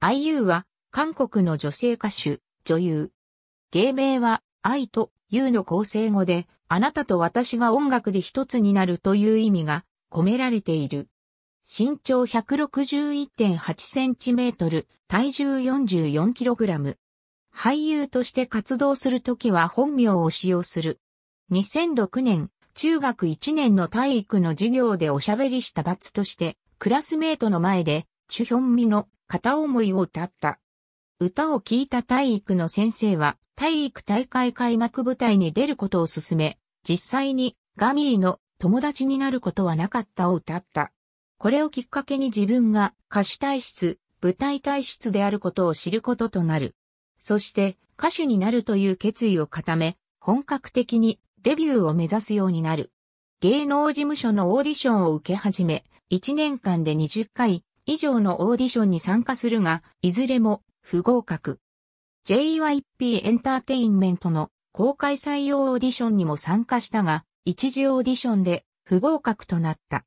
IU は韓国の女性歌手、女優。芸名は I と U の構成語で、あなたと私が音楽で一つになるという意味が込められている。身長 161.8cm、体重 44kg。俳優として活動するときは本名を使用する。2006年、中学1年の体育の授業でおしゃべりした罰として、クラスメートの前で、チュヒョンミの片思いを歌った。歌を聴いた体育の先生は、体育大会開幕舞台に出ることを勧め、実際にガミーの友達になることはなかったを歌った。これをきっかけに自分が歌手体質、舞台体質であることを知ることとなる。そして歌手になるという決意を固め、本格的にデビューを目指すようになる。芸能事務所のオーディションを受け始め、1年間で20回以上のオーディションに参加するが、いずれも不合格。JYP エンターテインメントの公開採用オーディションにも参加したが、一時オーディションで不合格となった。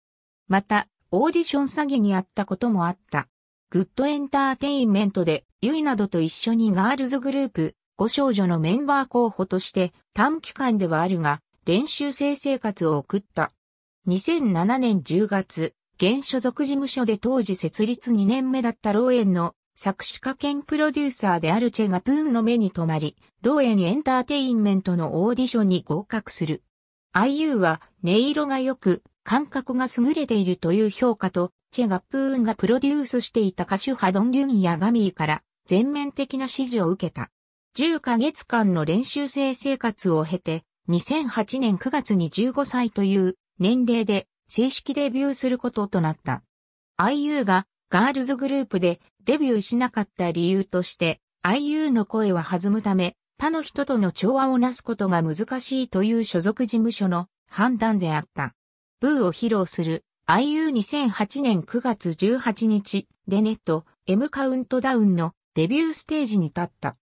また、オーディション詐欺にあったこともあった。グッドエンターテインメントで、ユイなどと一緒にガールズグループ、ご少女のメンバー候補として短期間ではあるが、練習生生活を送った。2007年10月、現所属事務所で当時設立2年目だったローエンの作詞家兼プロデューサーであるチェがプーンの目に留まり、ローエンエンターテインメントのオーディションに合格する。IU は音色が良く、感覚が優れているという評価と、チェがプーンがプロデュースしていた歌手ハドン・ギュンやガミーから全面的な支持を受けた。10ヶ月間の練習生生活を経て、2008年9月に15歳という年齢で正式デビューすることとなった。IU がガールズグループでデビューしなかった理由として、IU の声は弾むため、他の人との調和をなすことが難しいという所属事務所の判断であった。ブーを披露する IU2008 年9月18日、デネット M カウントダウンのデビューステージに立った。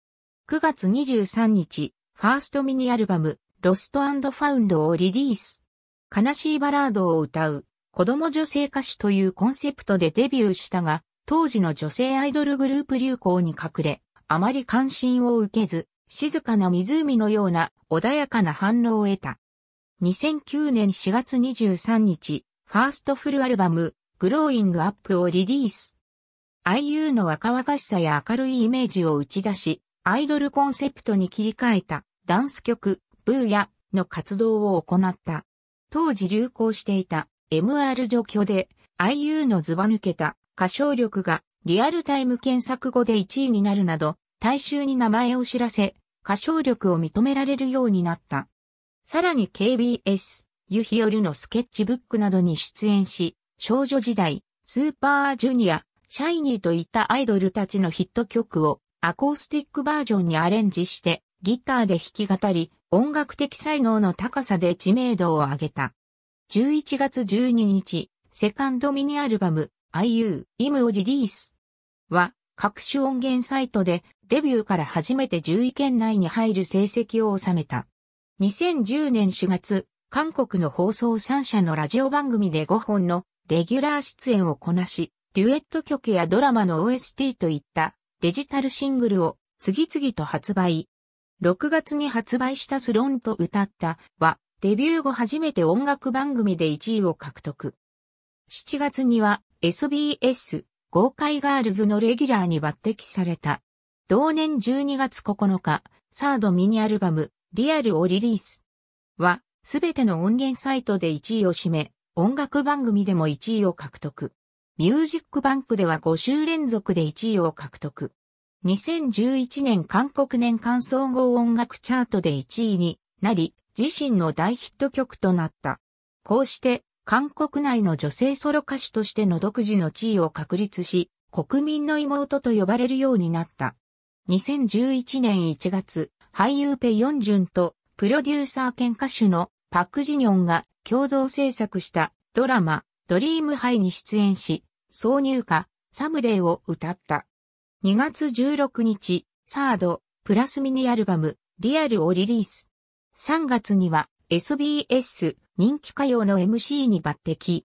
9月23日、ファーストミニアルバム、ロストファウンドをリリース。悲しいバラードを歌う子供女性歌手というコンセプトでデビューしたが、当時の女性アイドルグループ流行に隠れ、あまり関心を受けず、静かな湖のような穏やかな反応を得た。2009年4月23日、ファーストフルアルバム、グローイングアップをリリース。IU の若々しさや明るいイメージを打ち出し、アイドルコンセプトに切り替えたダンス曲、ブーヤの活動を行った。当時流行していた MR 除去で IU のズバ抜けた歌唱力がリアルタイム検索後で1位になるなど、大衆に名前を知らせ、歌唱力を認められるようになった。さらに KBS、ユヒよルのスケッチブックなどに出演し、少女時代、スーパージュニア、シャイニーといったアイドルたちのヒット曲をアコースティックバージョンにアレンジしてギターで弾き語り、音楽的才能の高さで知名度を上げた。11月12日、セカンドミニアルバム、IU、i ムをリリース。は、各種音源サイトでデビューから初めて10位圏内に入る成績を収めた。2010年4月、韓国の放送3社のラジオ番組で5本のレギュラー出演をこなし、デュエット曲やドラマの OST といったデジタルシングルを次々と発売、6月に発売したスロンと歌ったは、デビュー後初めて音楽番組で1位を獲得。7月には SBS 豪快ガールズのレギュラーに抜擢された。同年12月9日、サードミニアルバム、リアルをリリース。は、すべての音源サイトで1位を占め、音楽番組でも1位を獲得。ミュージックバンクでは5週連続で1位を獲得。2011年韓国年間総合音楽チャートで1位になり、自身の大ヒット曲となった。こうして、韓国内の女性ソロ歌手としての独自の地位を確立し、国民の妹と呼ばれるようになった。2011年1月、俳優ペ・ヨンジュンとプロデューサー兼歌手のパク・ジニョンが共同制作したドラマ、ドリームハイに出演し、挿入歌、サムデイを歌った。2月16日、サード、プラスミニアルバム、リアルをリリース。3月には SBS 人気歌謡の MC に抜擢。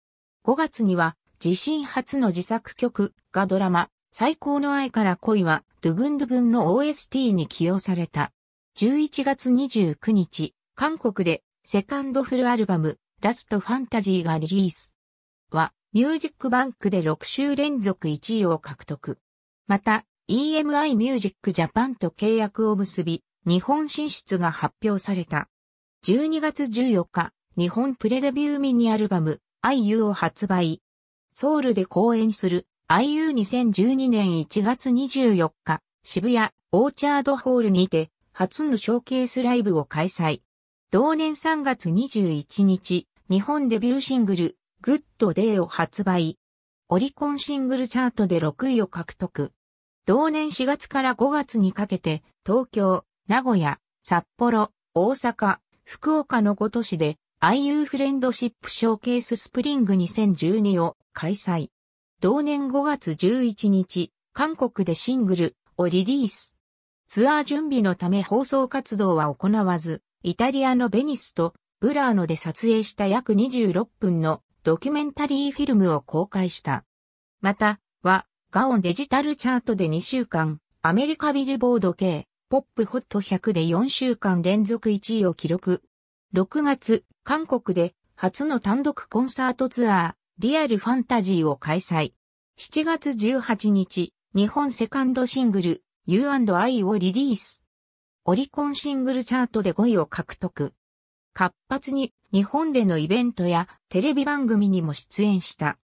5月には自身初の自作曲がドラマ、最高の愛から恋は、ドゥグンドゥグンの OST に起用された。11月29日、韓国でセカンドフルアルバム、ラストファンタジーがリリース。は、ミュージックバンクで6週連続1位を獲得。また、EMI ミュージックジャパンと契約を結び、日本進出が発表された。12月14日、日本プレデビューミニアルバム、IU を発売。ソウルで公演する IU2012 年1月24日、渋谷オーチャードホールにて初のショーケースライブを開催。同年3月21日、日本デビューシングル、グッドデーを発売。オリコンシングルチャートで6位を獲得。同年4月から5月にかけて、東京、名古屋、札幌、大阪、福岡の5都市で IU フレンドシップショーケーススプリング2012を開催。同年5月11日、韓国でシングルをリリース。ツアー準備のため放送活動は行わず、イタリアのベニスとブラーノで撮影した約26分のドキュメンタリーフィルムを公開した。また、は、ガオンデジタルチャートで2週間、アメリカビルボード系、ポップホット100で4週間連続1位を記録。6月、韓国で初の単独コンサートツアー、リアルファンタジーを開催。7月18日、日本セカンドシングル、You&I をリリース。オリコンシングルチャートで5位を獲得。活発に日本でのイベントやテレビ番組にも出演した。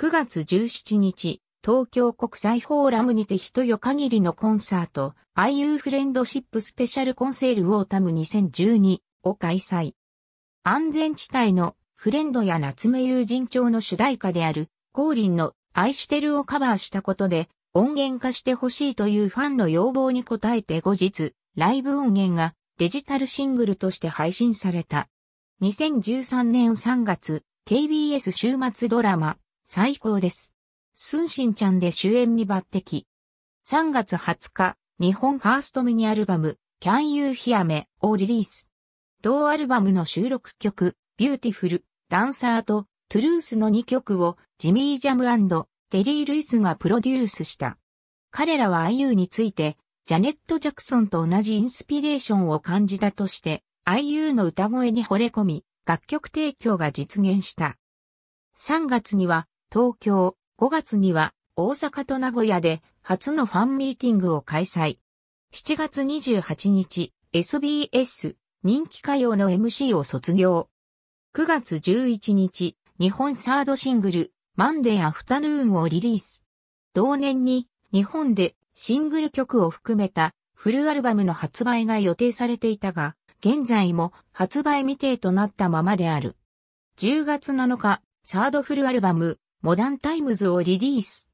9月17日、東京国際フォーラムにて一夜限りのコンサート、IU フレンドシップスペシャルコンセールオータム2012を開催。安全地帯のフレンドや夏目友人帳の主題歌である、降臨の愛してるをカバーしたことで、音源化してほしいというファンの要望に応えて後日、ライブ音源がデジタルシングルとして配信された。2013年3月、KBS 週末ドラマ、最高です。スンシンちゃんで主演に抜擢。3月20日、日本ファーストミニアルバム、Can You Hear Me をリリース。同アルバムの収録曲、Beautiful、ダンサーと、トゥルースの2曲をジミー・ジャムテリー・ルイスがプロデュースした。彼らは IU についてジャネット・ジャクソンと同じインスピレーションを感じたとして、IU の歌声に惚れ込み、楽曲提供が実現した。3月には東京、5月には大阪と名古屋で初のファンミーティングを開催。7月28日、SBS 人気歌謡の MC を卒業。9月11日、日本サードシングル、マンデーアフタヌーンをリリース。同年に日本でシングル曲を含めたフルアルバムの発売が予定されていたが、現在も発売未定となったままである。10月7日、サードフルアルバム、モダンタイムズをリリース。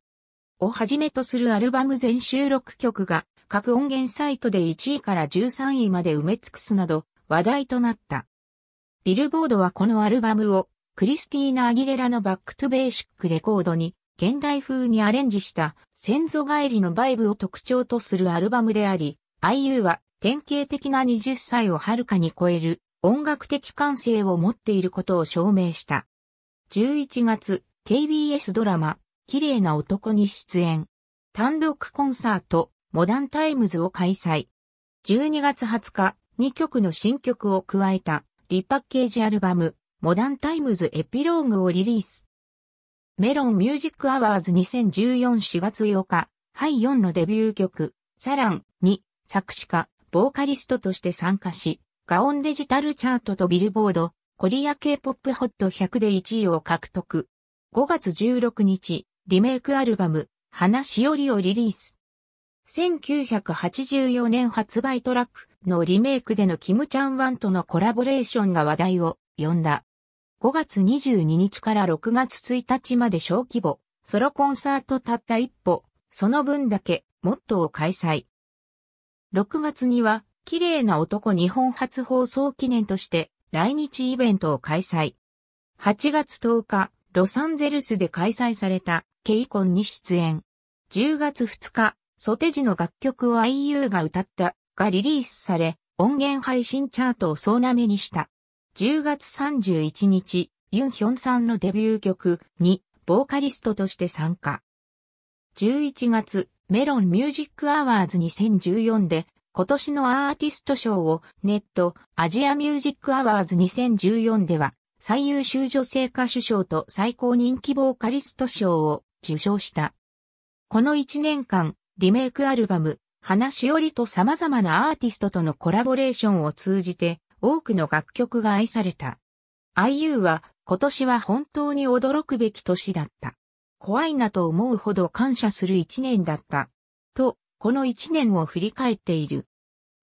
をはじめとするアルバム全収録曲が各音源サイトで1位から13位まで埋め尽くすなど話題となった。ビルボードはこのアルバムをクリスティーナ・アギレラのバックトゥベーシックレコードに現代風にアレンジした先祖返りのバイブを特徴とするアルバムであり、IU は典型的な20歳をはるかに超える音楽的感性を持っていることを証明した。11月、KBS ドラマ、綺麗な男に出演。単独コンサート、モダンタイムズを開催。12月20日、2曲の新曲を加えたリパッケージアルバム、モダンタイムズエピローグをリリース。メロンミュージックアワーズ20144月8日、ハイ4のデビュー曲、サランに作詞家、ボーカリストとして参加し、ガオンデジタルチャートとビルボード、コリア K-POP ホット100で1位を獲得。5月16日、リメイクアルバム、花しおりをリリース。1984年発売トラックのリメイクでのキムちゃんワンとのコラボレーションが話題を呼んだ。5月22日から6月1日まで小規模、ソロコンサートたった一歩、その分だけ、モットーを開催。6月には、綺麗な男日本初放送記念として、来日イベントを開催。8月10日、ロサンゼルスで開催された、ケイコンに出演。10月2日、ソテジの楽曲を IU が歌った、がリリースされ、音源配信チャートを総なめにした。10月31日、ユンヒョンさんのデビュー曲に、ボーカリストとして参加。11月、メロンミュージックアワーズ2014で、今年のアーティスト賞をネットアジアミュージックアワーズ2014では最優秀女性歌手賞と最高人気ボーカリスト賞を受賞した。この1年間、リメイクアルバム、花しおりと様々なアーティストとのコラボレーションを通じて多くの楽曲が愛された。IU は今年は本当に驚くべき年だった。怖いなと思うほど感謝する一年だった。と、この一年を振り返っている。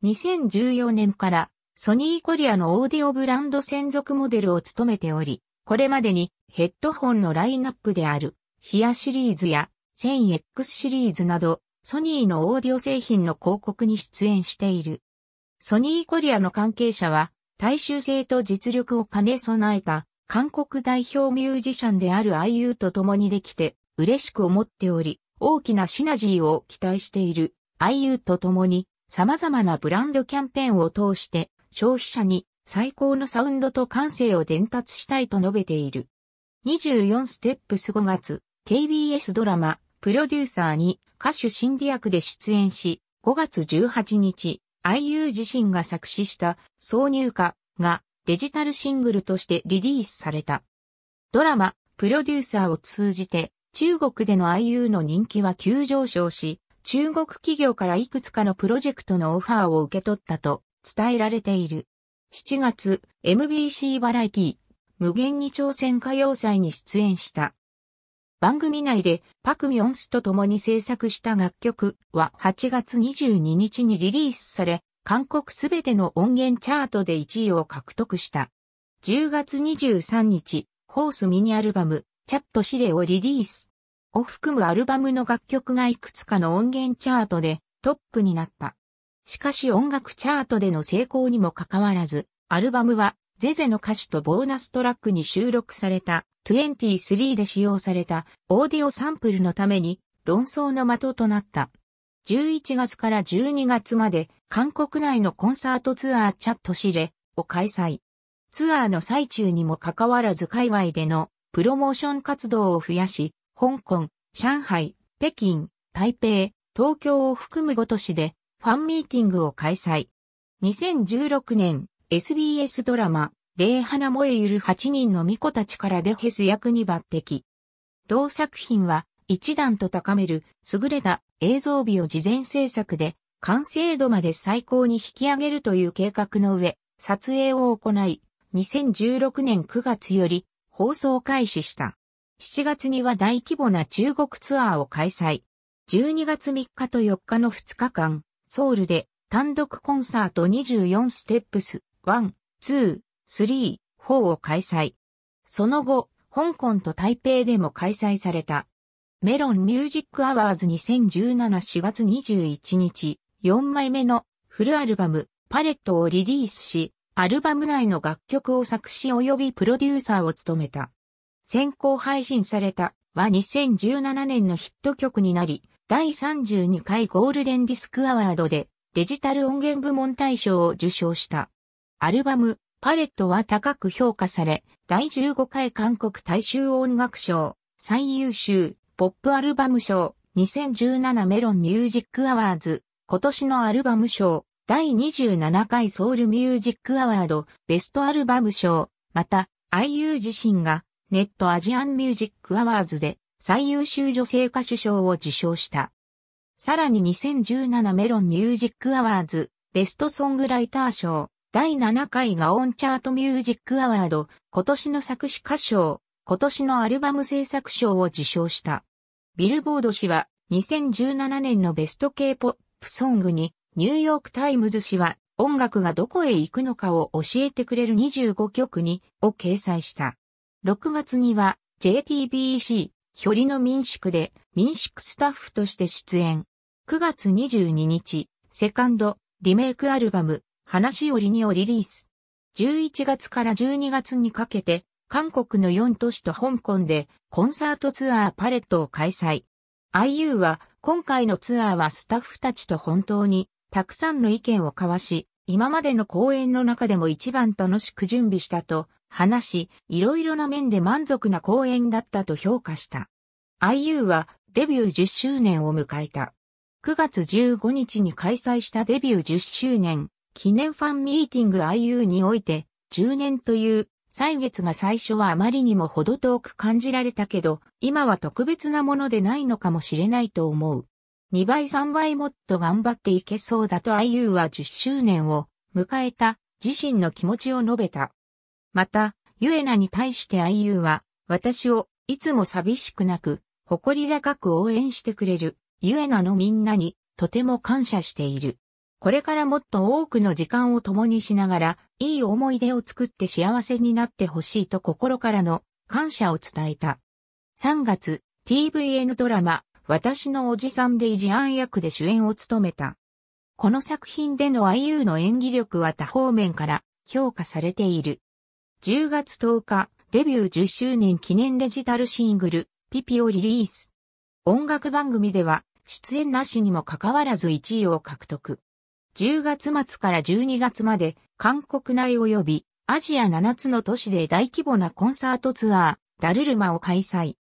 2014年からソニーコリアのオーディオブランド専属モデルを務めており、これまでにヘッドホンのラインナップであるヒアシリーズや 1000X シリーズなどソニーのオーディオ製品の広告に出演している。ソニーコリアの関係者は、大衆性と実力を兼ね備えた、韓国代表ミュージシャンである IU と共にできて、嬉しく思っており、大きなシナジーを期待している IU と共に、様々なブランドキャンペーンを通して、消費者に最高のサウンドと感性を伝達したいと述べている。24ステップス5月、KBS ドラマ、プロデューサーに歌手デ理役で出演し、5月18日、IU 自身が作詞した挿入歌がデジタルシングルとしてリリースされた。ドラマ、プロデューサーを通じて中国での IU の人気は急上昇し、中国企業からいくつかのプロジェクトのオファーを受け取ったと伝えられている。7月、MBC バラエティ、無限に挑戦歌謡祭に出演した。番組内でパクミョンスと共に制作した楽曲は8月22日にリリースされ、韓国すべての音源チャートで1位を獲得した。10月23日、ホースミニアルバム、チャットシレをリリース。を含むアルバムの楽曲がいくつかの音源チャートでトップになった。しかし音楽チャートでの成功にもかかわらず、アルバムはゼゼの歌詞とボーナストラックに収録された23で使用されたオーディオサンプルのために論争の的となった。11月から12月まで韓国内のコンサートツアーチャットシレを開催。ツアーの最中にもかかわらず界隈でのプロモーション活動を増やし、香港、上海、北京、台北、東京を含む5都市でファンミーティングを開催。2016年 SBS ドラマ、霊花燃えゆる8人の巫女たちからデヘス役に抜擢。同作品は、一段と高める、優れた映像美を事前制作で、完成度まで最高に引き上げるという計画の上、撮影を行い、2016年9月より放送開始した。7月には大規模な中国ツアーを開催。12月3日と4日の2日間、ソウルで単独コンサート24ステップス1、2、3、4を開催。その後、香港と台北でも開催された。メロンミュージックアワーズ20174月21日、4枚目のフルアルバム、パレットをリリースし、アルバム内の楽曲を作詞及びプロデューサーを務めた。先行配信されたは2017年のヒット曲になり、第32回ゴールデンディスクアワードでデジタル音源部門大賞を受賞した。アルバム、パレットは高く評価され、第15回韓国大衆音楽賞、最優秀、ポップアルバム賞、2017メロンミュージックアワーズ、今年のアルバム賞、第27回ソウルミュージックアワード、ベストアルバム賞、また、IU 自身が、ネットアジアンミュージックアワーズで、最優秀女性歌手賞を受賞した。さらに2017メロンミュージックアワーズ、ベストソングライター賞、第7回ガオンチャートミュージックアワード、今年の作詞歌唱、今年のアルバム制作賞を受賞した。ビルボード氏は2017年のベスト K-POP ソングに、ニューヨークタイムズ氏は音楽がどこへ行くのかを教えてくれる25曲に、を掲載した。6月には JTBC、距離の民宿で民宿スタッフとして出演。9月22日、セカンド、リメイクアルバム、話よりにをリリース。11月から12月にかけて、韓国の4都市と香港でコンサートツアーパレットを開催。IU は今回のツアーはスタッフたちと本当にたくさんの意見を交わし、今までの公演の中でも一番楽しく準備したと話し、いろいろな面で満足な公演だったと評価した。IU はデビュー10周年を迎えた。9月15日に開催したデビュー10周年記念ファンミーティング IU において、10年という歳月が最初はあまりにも程遠く感じられたけど、今は特別なものでないのかもしれないと思う。2倍3倍もっと頑張っていけそうだと IU は10周年を迎えた自身の気持ちを述べた。また、ユエナに対して IU は、私をいつも寂しくなく、誇り高く応援してくれる、ユエナのみんなにとても感謝している。これからもっと多くの時間を共にしながら、いい思い出を作って幸せになってほしいと心からの感謝を伝えた。3月、TVN ドラマ、私のおじさんでイジアン役で主演を務めた。この作品での IU の演技力は多方面から評価されている。10月10日、デビュー10周年記念デジタルシングル、ピピをリリース。音楽番組では、出演なしにもかかわらず1位を獲得。10月末から12月まで韓国内及びアジア7つの都市で大規模なコンサートツアー、ダルルマを開催。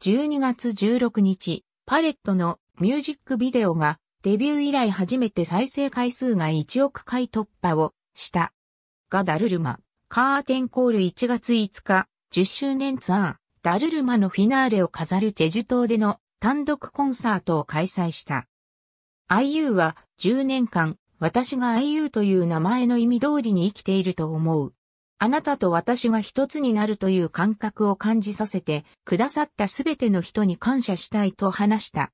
12月16日、パレットのミュージックビデオがデビュー以来初めて再生回数が1億回突破をした。がダルルマ、カーテンコール1月5日、10周年ツアー、ダルルマのフィナーレを飾るチェジュ島での単独コンサートを開催した。IU は10年間私が IU という名前の意味通りに生きていると思う。あなたと私が一つになるという感覚を感じさせてくださったすべての人に感謝したいと話した。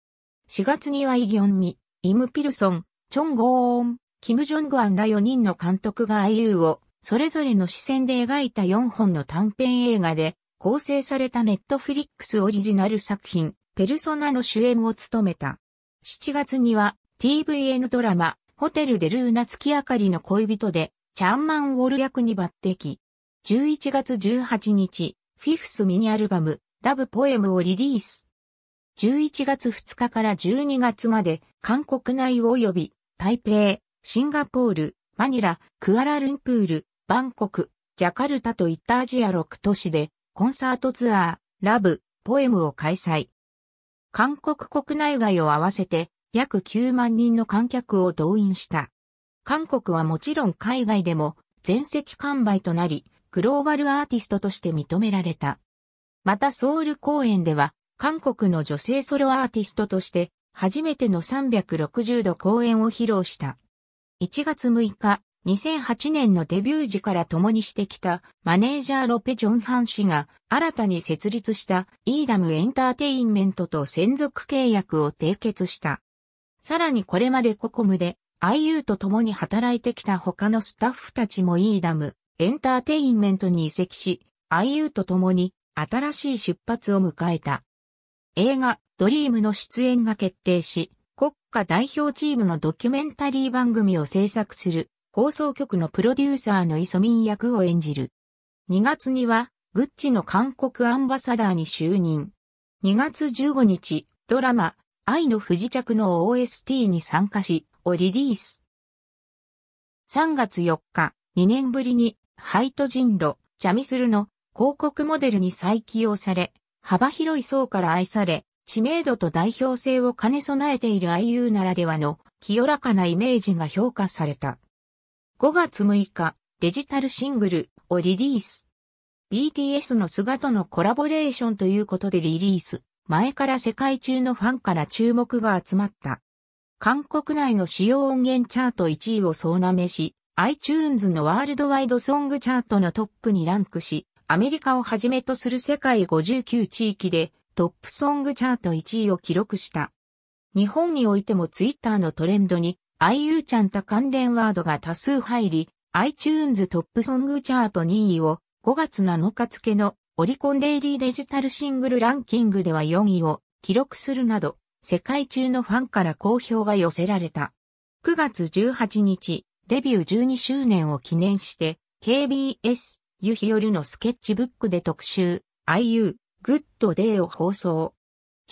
4月にはイギョンミ、イムピルソン、チョンゴーン、キム・ジョングアンら4人の監督が IU をそれぞれの視線で描いた4本の短編映画で構成されたネットフリックスオリジナル作品、ペルソナの主演を務めた。7月には TVN ドラマ、ホテルでルーナ月明かりの恋人で、チャンマンウォル役に抜擢。11月18日、フィフスミニアルバム、ラブポエムをリリース。11月2日から12月まで、韓国内及び、台北、シンガポール、マニラ、クアラルンプール、バンコク、ジャカルタといったアジア6都市で、コンサートツアー、ラブ、ポエムを開催。韓国国内外を合わせて約9万人の観客を動員した。韓国はもちろん海外でも全席完売となり、グローバルアーティストとして認められた。またソウル公演では、韓国の女性ソロアーティストとして、初めての360度公演を披露した。1月6日、2008年のデビュー時から共にしてきたマネージャーロペ・ジョンハン氏が新たに設立したイーダムエンターテインメントと専属契約を締結した。さらにこれまでココムで IU と共に働いてきた他のスタッフたちもイーダムエンターテインメントに移籍し、IU と共に新しい出発を迎えた。映画ドリームの出演が決定し、国家代表チームのドキュメンタリー番組を制作する放送局のプロデューサーのイソミン役を演じる。2月には、グッチの韓国アンバサダーに就任。2月15日、ドラマ、愛の不時着の OST に参加し、をリリース。3月4日、2年ぶりに、ハイト人ロ、ジャミスルの広告モデルに再起用され、幅広い層から愛され、知名度と代表性を兼ね備えている IU ならではの清らかなイメージが評価された。5月6日、デジタルシングルをリリース。BTS の姿のコラボレーションということでリリース。前から世界中のファンから注目が集まった。韓国内の主要音源チャート1位を総なめし、iTunes のワールドワイドソングチャートのトップにランクし、アメリカをはじめとする世界59地域でトップソングチャート1位を記録した。日本においてもツイッターのトレンドに IU ちゃんた関連ワードが多数入り、iTunes トップソングチャート2位を5月7日付のオリコンデイリーデジタルシングルランキングでは4位を記録するなど、世界中のファンから好評が寄せられた。9月18日、デビュー12周年を記念して、KBS、ゆひよりのスケッチブックで特集、IU、グッドデイを放送。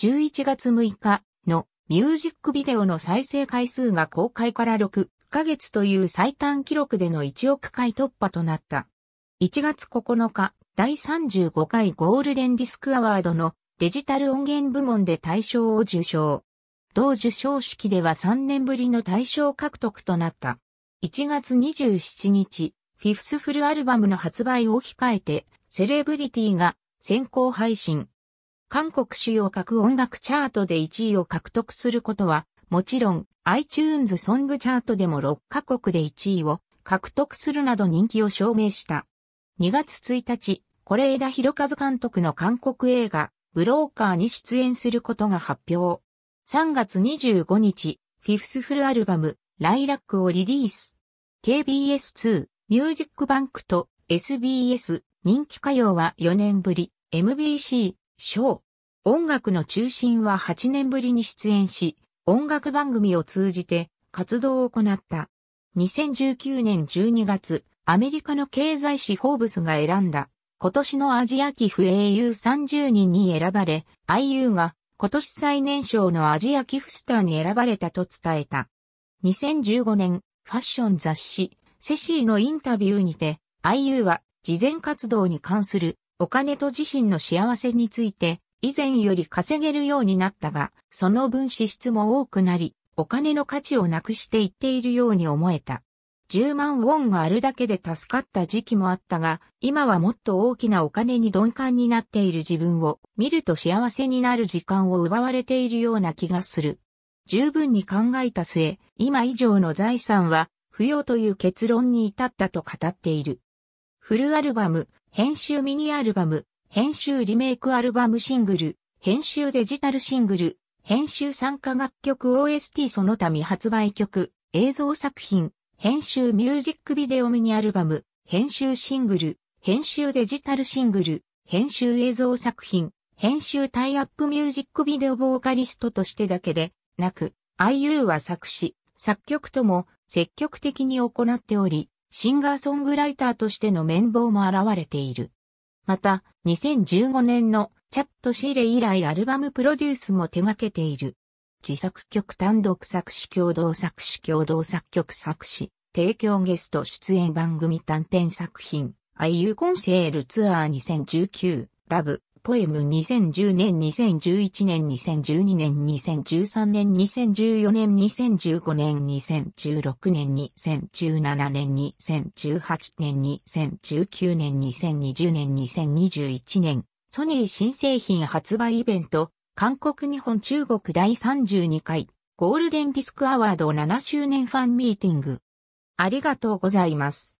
11月6日のミュージックビデオの再生回数が公開から6ヶ月という最短記録での1億回突破となった。1月9日、第35回ゴールデンディスクアワードのデジタル音源部門で大賞を受賞。同受賞式では3年ぶりの大賞獲得となった。1月27日、フィフスフルアルバムの発売を控えて、セレブリティが先行配信。韓国主要各音楽チャートで1位を獲得することは、もちろん iTunes ソングチャートでも6カ国で1位を獲得するなど人気を証明した。2月1日、是枝裕和監督の韓国映画、ブローカーに出演することが発表。3月25日、フィフスフルアルバム、ライラックをリリース。KBS2、ミュージックバンクと SBS、人気歌謡は4年ぶり、MBC、ショー。音楽の中心は8年ぶりに出演し、音楽番組を通じて活動を行った。2019年12月、アメリカの経済誌フォーブスが選んだ、今年のアジア寄付英雄30人に選ばれ、IU が今年最年少のアジア寄付スターに選ばれたと伝えた。2015年、ファッション雑誌、セシーのインタビューにて、IU は、事前活動に関する、お金と自身の幸せについて、以前より稼げるようになったが、その分支出も多くなり、お金の価値をなくしていっているように思えた。10万ウォンがあるだけで助かった時期もあったが、今はもっと大きなお金に鈍感になっている自分を見ると幸せになる時間を奪われているような気がする。十分に考えた末、今以上の財産は不要という結論に至ったと語っている。フルアルバム、編集ミニアルバム、編集リメイクアルバムシングル、編集デジタルシングル、編集参加楽曲 OST その他未発売曲、映像作品、編集ミュージックビデオミニアルバム、編集シングル、編集デジタルシングル、編集映像作品、編集タイアップミュージックビデオボーカリストとしてだけで、なく、IU は作詞、作曲とも積極的に行っており、シンガーソングライターとしての面棒も現れている。また、2015年のチャットシーレ以来アルバムプロデュースも手掛けている。自作曲単独作詞共同作詞共同作曲作詞提供ゲスト出演番組短編作品、I o u コンシェールツアー2019、ラブ、ポエム2010年、2011年、2012年、2013年、2014年、2015年、2016年、2017年、2018年、2019年、2020年、2021年、ソニー新製品発売イベント、韓国日本中国第32回、ゴールデンディスクアワード7周年ファンミーティング。ありがとうございます。